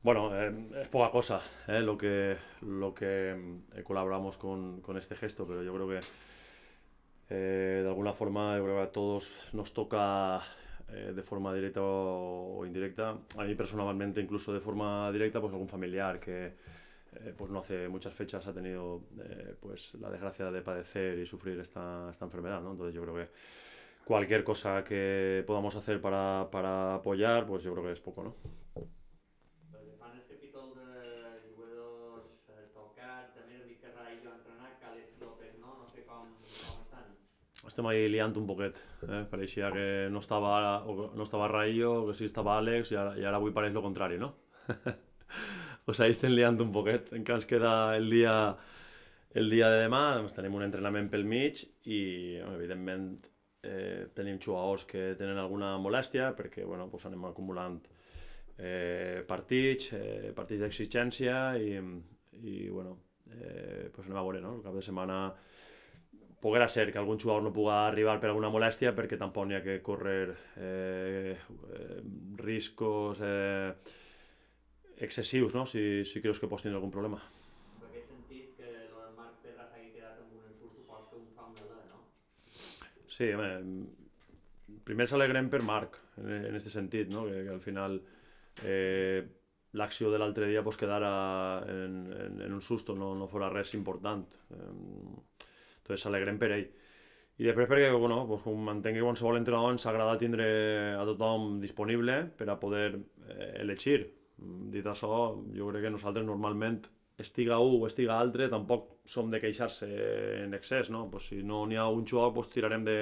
Bueno, em, es poca cosa ¿eh? lo que, lo que em, colaboramos con, este gesto, pero yo creo que eh, de alguna forma a todos nos toca eh, de forma directa o, indirecta. A mí personalmente incluso de forma directa, pues algún familiar que pues no hace muchas fechas ha tenido pues la desgracia de padecer y sufrir esta, enfermedad, ¿no? Entonces yo creo que cualquier cosa que podamos hacer para, para apoyar, pues yo creo que es poco, ¿no? estem ahí liant un poquet. Eh? Pareixia que no estava, o, no estava Rayo, que sí estava Àlex, i ara, i ara avui pareix el contrari, no? pues ahí estem liant un poquet. Encara ens queda el dia, el dia de demà, doncs tenim un entrenament pel mig i, evidentment, eh, tenim jugadors que tenen alguna molèstia perquè bueno, pues anem acumulant eh, partits, eh, partits d'exigència i, i bueno, eh, pues anem a veure, no? El cap de setmana poguera ser que algun jugador no puga arribar per alguna molèstia perquè tampoc n'hi ha que córrer eh, eh riscos eh, excessius, no? si, si creus que pots tenir algun problema. En aquest sentit, que el Marc amb un un fa una no? Sí, home, primer s'alegrem per Marc, en, en este sentit, no? que, que al final eh, l'acció de l'altre dia pues, quedara en, en, en un susto, no, no fora res important. Eh, Entonces, s'alegrem per ell. I després perquè, bueno, pues, com entenc que qualsevol entrenador ens agrada tindre a tothom disponible per a poder eh, elegir. Dit això, jo crec que nosaltres normalment estiga un o estiga altre, tampoc som de queixar-se en excés, no? Pues si no n'hi ha un jugador, pues tirarem de,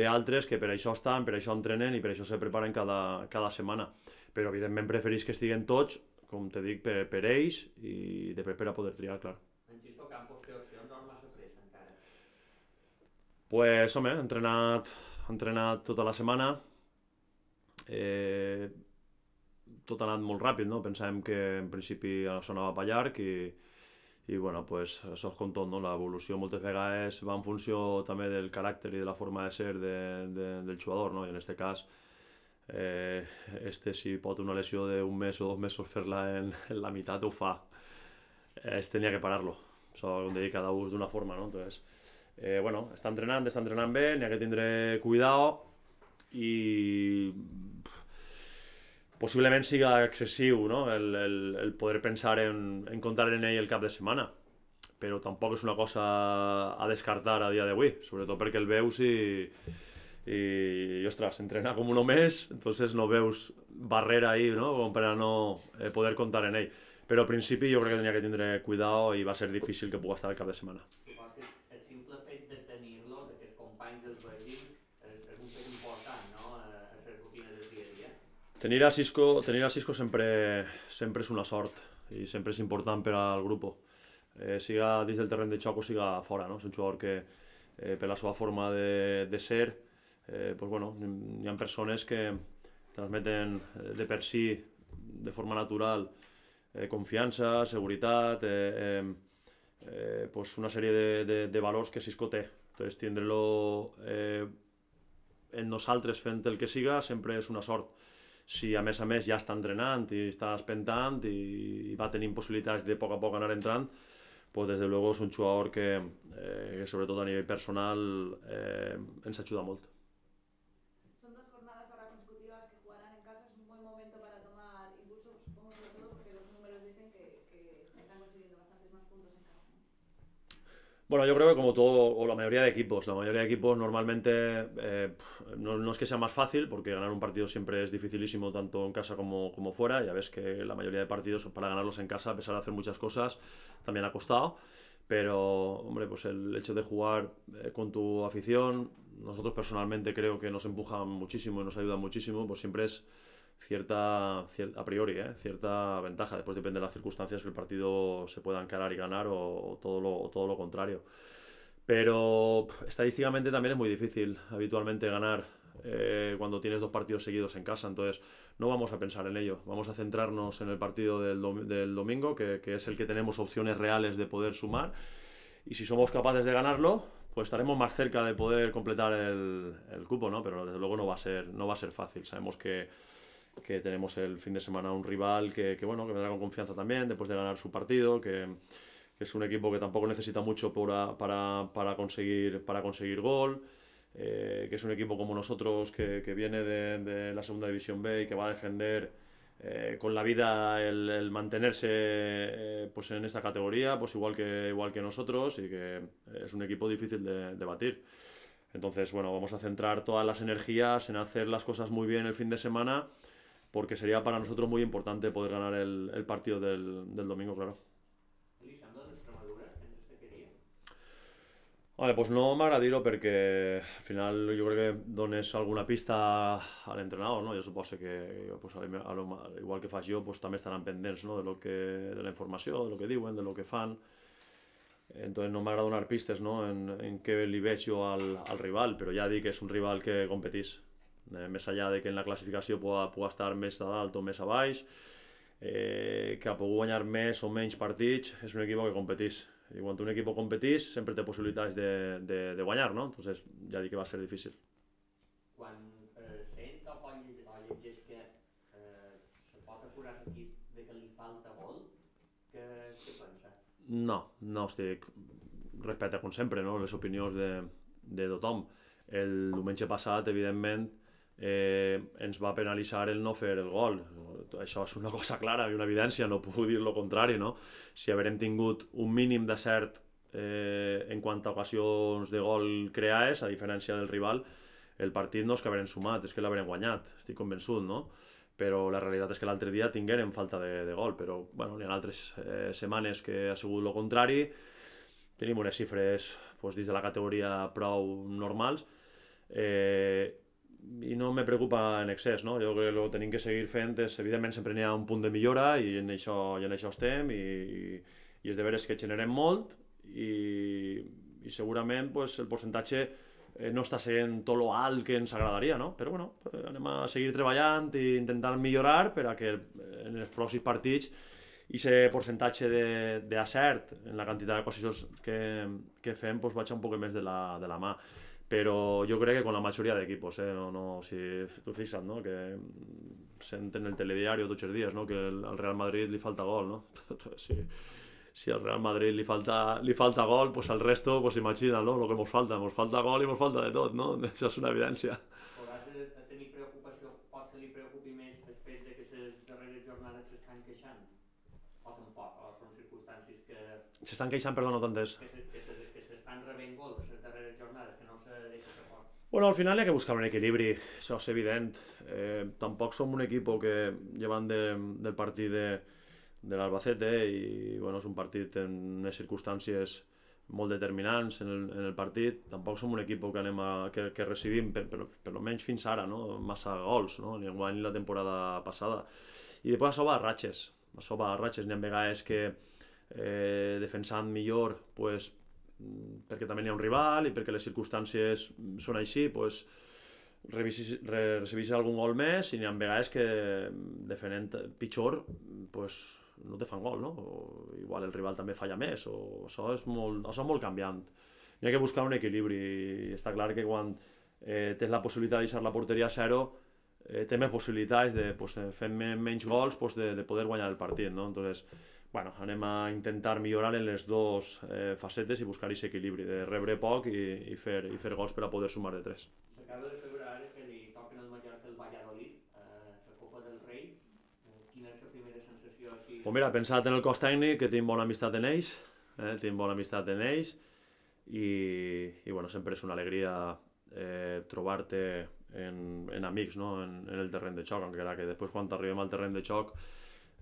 d'altres que per això estan, per això entrenen i per això se preparen cada, cada setmana. Però evidentment preferís que estiguen tots, com te dic, per, per ells i després per a poder triar, clar. pues, home, he entrenat, he entrenat tota la setmana. Eh, tot ha anat molt ràpid, no? Pensàvem que en principi això anava per llarg i, i bueno, pues, això és com tot, no? l'evolució moltes vegades va en funció també del caràcter i de la forma de ser de, de, del jugador, no? i en aquest cas eh, este si pot una lesió d'un mes o dos mesos fer-la en, en la meitat ho fa. Eh, este tenia que parar-lo. Això, com deia, cada ús d'una forma, no? Entonces, eh, bueno, està entrenant, està entrenant bé, n'hi ha que tindre cuidado i possiblement siga excessiu no? el, el, el poder pensar en, en comptar en ell el cap de setmana però tampoc és una cosa a descartar a dia d'avui, sobretot perquè el veus i, i, i ostres, entrena com un més, entonces no veus barrera ahí, no? com per a no eh, poder comptar en ell. Però al principi jo crec que tenia que tindre cuidado i va ser difícil que pugui estar el cap de setmana. Tenir a Cisco, tenir a Cisco sempre, sempre és una sort i sempre és important per al grup. Eh, siga dins del terreny de xoc o siga fora, no? És un jugador que, eh, per la seva forma de, de ser, eh, pues bueno, hi ha persones que transmeten eh, de per si, de forma natural, eh, confiança, seguretat, eh, eh, eh, pues una sèrie de, de, de valors que Cisco té. Entonces, tindre-lo eh, en nosaltres fent el que siga sempre és una sort si a més a més ja està entrenant i està espentant i, i va tenir possibilitats de a poc a poc anar entrant, pues de luego és un jugador que, eh, que sobretot a nivell personal eh, ens ajuda molt. Bueno, yo creo que como todo, o la mayoría de equipos, la mayoría de equipos normalmente eh, no, es que sea más fácil, porque ganar un partido siempre es dificilísimo, tanto en casa como, como fuera. Ya ves que la mayoría de partidos para ganarlos en casa, a pesar de hacer muchas cosas, también ha costado. Pero, hombre, pues el hecho de jugar eh, con tu afición, nosotros personalmente creo que nos empuja muchísimo y nos ayuda muchísimo, pues siempre es cierta, a priori, ¿eh? cierta ventaja. Después depende de las circunstancias que el partido se pueda encarar y ganar o, todo, lo, todo lo contrario. Pero estadísticamente también es muy difícil habitualmente ganar eh, cuando tienes dos partidos seguidos en casa. Entonces, no vamos a pensar en ello. Vamos a centrarnos en el partido del, domingo, que, es el que tenemos opciones reales de poder sumar. Y si somos capaces de ganarlo, pues estaremos más cerca de poder completar el, cupo, ¿no? Pero desde luego no va a ser, no va a ser fácil. Sabemos que que tenemos el fin de semana un rival que, que, bueno, que vendrá con confianza también después de ganar su partido, que, que es un equipo que tampoco necesita mucho para, para, para conseguir, para conseguir gol, eh, que es un equipo como nosotros que, que viene de, de, la segunda división B y que va a defender eh, con la vida el, el mantenerse eh, pues en esta categoría, pues igual que, igual que nosotros y que es un equipo difícil de, de batir. Entonces, bueno, vamos a centrar todas las energías en hacer las cosas muy bien el fin de semana porque sería para nosotros muy importante poder ganar el, el partido del, del, domingo, claro. Vale, pues no me agradido porque al final yo creo que dones alguna pista al entrenador, no? Yo supongo que pues, a igual que Fashio, pues, también estarán pendientes no? de, lo que, de la información, de lo que diguen de lo que fan. Entonces no me me dar pistas, no? en, en qué le veig al, al rival, pero ya di que es un rival que competís. eh, més allà de que en la classificació pugui pugui estar més a dalt o més a baix, eh, que ha pogut guanyar més o menys partits, és un equip que competís. I quan un equip competís sempre té possibilitats de, de, de guanyar, no? Entonces ja dic que va ser difícil. Quan eh, sent que eh, que li falta què, No, no estic... Respecte, com sempre, no? les opinions de, de tothom. El diumenge passat, evidentment, eh, ens va penalitzar el no fer el gol. Això és una cosa clara i una evidència, no puc dir lo contrari, no? Si haurem tingut un mínim de cert eh, en quant a ocasions de gol creades, a diferència del rival, el partit no és que haurem sumat, és que l'haurem guanyat, estic convençut, no? Però la realitat és que l'altre dia tingueren falta de, de gol, però bueno, hi ha altres eh, setmanes que ha sigut el contrari, tenim unes xifres pues, doncs, dins de la categoria prou normals, eh, me preocupa en excés, no? Jo crec que el que tenim que seguir fent és, evidentment, sempre n'hi ha un punt de millora i en això, i en això estem i, i, és de veres que generem molt i, i segurament pues, el percentatge eh, no està sent tot lo alt que ens agradaria, no? Però bueno, anem a seguir treballant i intentant millorar per a que eh, en els pròxims partits i aquest percentatge d'acert en la quantitat de coses que, que fem pues, vaig un poc més de la, de la mà però jo crec que con la majoria d'equipos, eh? no, no, si tu fixa't, no? que senten el telediario tots els dies, no? que al Real Madrid li falta gol, no? si, si al Real Madrid li falta, li falta gol, pues al resto, pues imagina't, no? lo que nos falta, Nos falta gol i nos falta de tot, no? Això és una evidència. se de tenir preocupació, li més després de que jornades s'estan queixant? O tampoc, circumstàncies que... S'estan queixant, no Que, se, que se Bueno, al final hi ha que buscar un equilibri, això és evident. Eh, tampoc som un equip que, llevant de, del partit de, de l'Albacete, i bueno, és un partit en unes circumstàncies molt determinants en el, en el partit, tampoc som un equip que, anem a, que, que recibim, per, per, per almenys fins ara, no? massa gols, no? ni guany la temporada passada. I després això va a ratxes, això va a ratxes, n'hi ha vegades que eh, defensant millor pues, Mm, perquè també n'hi ha un rival i perquè les circumstàncies són així, doncs, recibís algun gol més i n'hi ha vegades que mm, defenent pitjor mm, pues, no te fan gol, no? O igual el rival també falla més, o això és molt, això és molt canviant. Hi ha que buscar un equilibri i està clar que quan eh, tens la possibilitat de deixar la porteria a zero, eh, té més possibilitats de pues, fer menys gols pues, de, de poder guanyar el partit, no? Entonces, bueno, anem a intentar millorar en les dues eh, facetes i buscar aquest equilibri, de rebre poc i, i, fer, i fer gols per a poder sumar de tres. S'acaba de febrer que li toquen el Mallorca el Valladolid, eh, la Copa del Rei. Eh, quina és la primera sensació? Així... Pues mira, pensat en el cos tècnic, que tinc bona amistat en ells, eh, tinc bona amistat en ells, i, i bueno, sempre és una alegria eh, trobar-te en, en amics no? en, en el terreny de xoc, encara que després quan arribem al terreny de xoc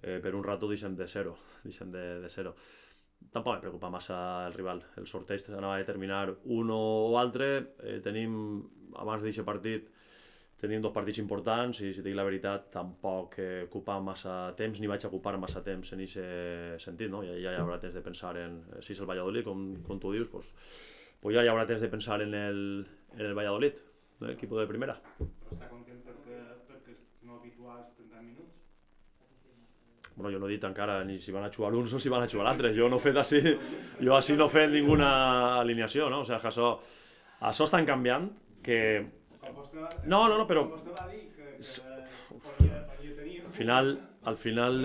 eh, per un rato deixem de zero, deixem de, de zero. Tampoc em preocupa massa el rival. El sorteig anava a determinar un o altre. Eh, tenim, abans d'aquest partit, tenim dos partits importants i, si dic la veritat, tampoc eh, ocupa massa temps, ni vaig ocupar massa temps en aquest sentit. No? Ja, ja hi haurà temps de pensar en eh, si és el Valladolid, com, com tu dius, pues, pues ja hi haurà temps de pensar en el, en el Valladolid, l'equip eh, de primera. Però està content perquè, perquè no habituals 30 minuts? bueno, jo no he dit encara ni si van a jugar l'uns o si van a jugar l'altre. Jo no he fet així, jo així no he fet ninguna alineació, no? O sigui, que això, això estan canviant que... No, no, no, però... Al final, al final,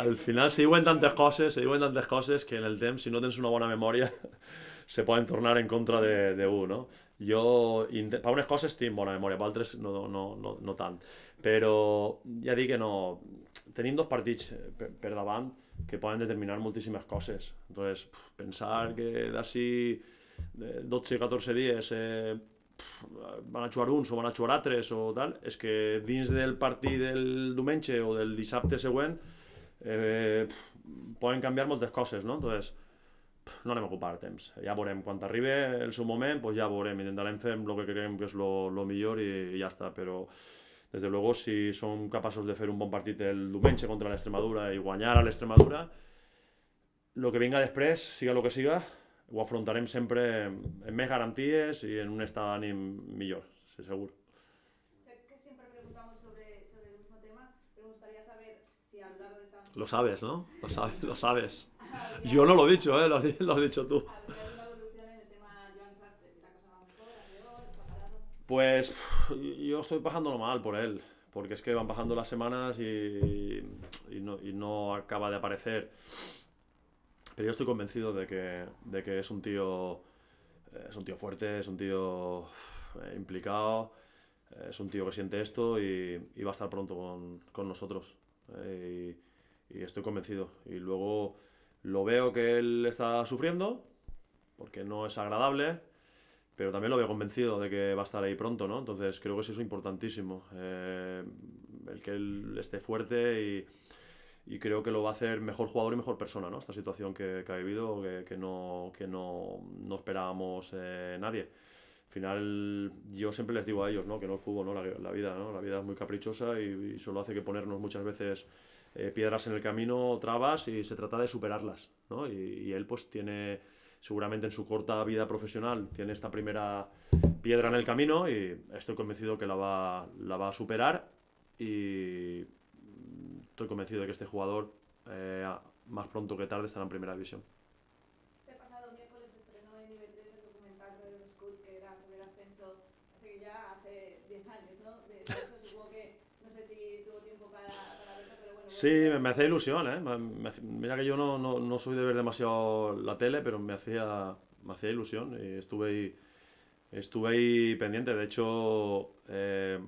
al final se diuen tantes coses, se diuen tantes coses que en el temps, si no tens una bona memòria, se poden tornar en contra de, de un, no? Jo, per unes coses tinc bona memòria, per altres no, no, no, no tant. Però ja dic que no, tenim dos partits eh, per, per davant que poden determinar moltíssimes coses. Entonces, pensar que d'ací 12 o 14 dies eh, van a jugar uns o van a jugar altres o tal, és que dins del partit del diumenge o del dissabte següent eh, poden canviar moltes coses, no? Entonces, no anem a ocupar temps. Ja veurem quan arribi el seu moment, pues ja veurem, intentarem fer el que creiem que és el millor i, i ja està, però... Desde luego, si son capaces de hacer un buen partido el dupenche contra la Extremadura y guañar a la Extremadura, lo que venga después, siga lo que siga, lo afrontaremos siempre en más garantías y en un estado de ánimo mejor, seguro. Lo sabes, ¿no? Lo sabes, lo sabes. Ah, Yo no lo he dicho, ¿eh? lo has dicho tú. Ah, Pues yo estoy pasándolo mal por él, porque es que van bajando las semanas y, no, acaba de aparecer. Pero yo estoy convencido de que, es un tío eh, es un tío fuerte, es un tío eh, implicado, eh, es un tío que siente esto y, va a estar pronto con, nosotros. y, estoy convencido. Y luego lo veo que él está sufriendo, porque no es agradable, pero también lo había convencido de que va a estar ahí pronto, ¿no? Entonces creo que eso es importantísimo, eh, el que él esté fuerte y, y, creo que lo va a hacer mejor jugador y mejor persona, ¿no? Esta situación que, que ha vivido, que, que, no, que no, no esperábamos eh, nadie. Al final, yo siempre les digo a ellos, ¿no? Que no el fútbol, ¿no? La, vida, ¿no? La vida es muy caprichosa y, y solo hace que ponernos muchas veces eh, piedras en el camino, trabas y se trata de superarlas, ¿no? y, y él pues tiene seguramente en su corta vida profesional tiene esta primera piedra en el camino y estoy convencido que la va, a superar y estoy convencido de que este jugador eh, más pronto que tarde estará en primera división. Sí, me, me hacía ilusión, ¿eh? mira que yo no, soy de ver demasiado la tele, pero me hacía, me hacía ilusión. Y estuve ahí, estuve ahí pendiente. De hecho, eh,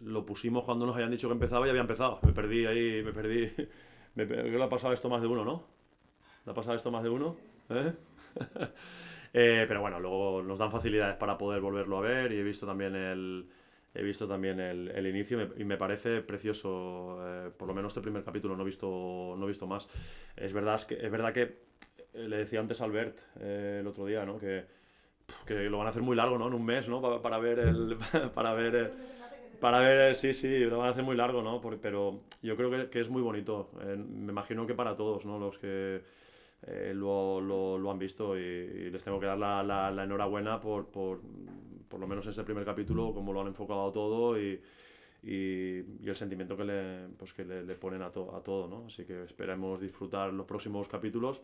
lo pusimos cuando nos habían dicho que empezaba y había empezado. Me perdí ahí, me perdí. Me, creo que le ha pasado esto más de uno, ¿no? ¿Le ha pasado esto más de uno? ¿Eh? Eh, pero bueno, luego nos dan facilidades para poder volverlo a ver y he visto también el He visto también el, el inicio y me parece precioso, eh, por lo menos este primer capítulo, no he visto, no he visto más. Es verdad, es, que, es verdad que eh, le decía antes a Albert eh, el otro día, ¿no? Que, que, lo van a hacer muy largo, ¿no? En un mes, ¿no? Para, ver el... Para ver, para ver, sí, sí, lo van a hacer muy largo, ¿no? pero yo creo que, que es muy bonito. me imagino que para todos, ¿no? Los que eh, lo, lo, lo, han visto y, les tengo que dar la, la, enhorabuena por, por, por, lo menos ese primer capítulo, cómo lo han enfocado todo y, y, el sentimiento que le, pues que le, ponen a, a todo. ¿no? Así que esperemos disfrutar los próximos capítulos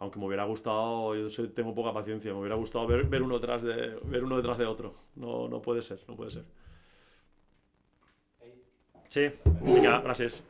aunque me hubiera gustado, yo tengo poca paciencia, me hubiera gustado ver, uno, detrás de, ver uno detrás de otro. No, no puede ser, no puede ser. Sí, venga, gracias.